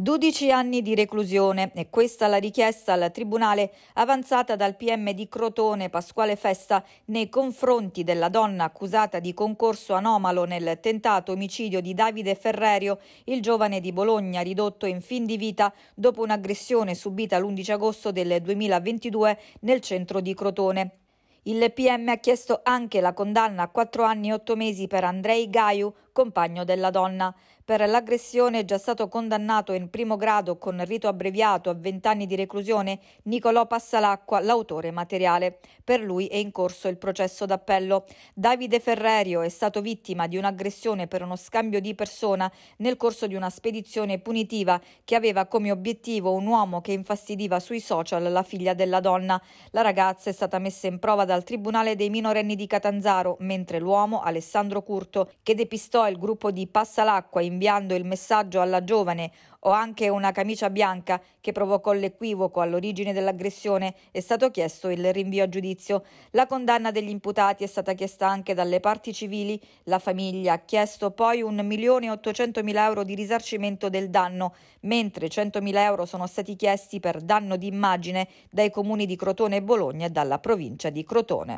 12 anni di reclusione e questa la richiesta al Tribunale avanzata dal PM di Crotone Pasquale Festa nei confronti della donna accusata di concorso anomalo nel tentato omicidio di Davide Ferrerio, il giovane di Bologna ridotto in fin di vita dopo un'aggressione subita l'11 agosto del 2022 nel centro di Crotone. Il PM ha chiesto anche la condanna a 4 anni e 8 mesi per Andrei Gaiu, compagno della donna. Per l'aggressione è già stato condannato in primo grado con rito abbreviato a 20 anni di reclusione Nicolò Passalacqua, l'autore materiale. Per lui è in corso il processo d'appello. Davide Ferrerio è stato vittima di un'aggressione per uno scambio di persona nel corso di una spedizione punitiva che aveva come obiettivo un uomo che infastidiva sui social la figlia della donna. La ragazza è stata messa in prova dal Tribunale dei minorenni di Catanzaro, mentre l'uomo, Alessandro Curto, che depistò il gruppo di Passa l'acqua inviando il messaggio alla giovane o anche una camicia bianca che provocò l'equivoco all'origine dell'aggressione, è stato chiesto il rinvio a giudizio. La condanna degli imputati è stata chiesta anche dalle parti civili. La famiglia ha chiesto poi 1.800.000 euro di risarcimento del danno, mentre 100.000 euro sono stati chiesti per danno di immagine dai comuni di Crotone e Bologna e dalla provincia di Crotone.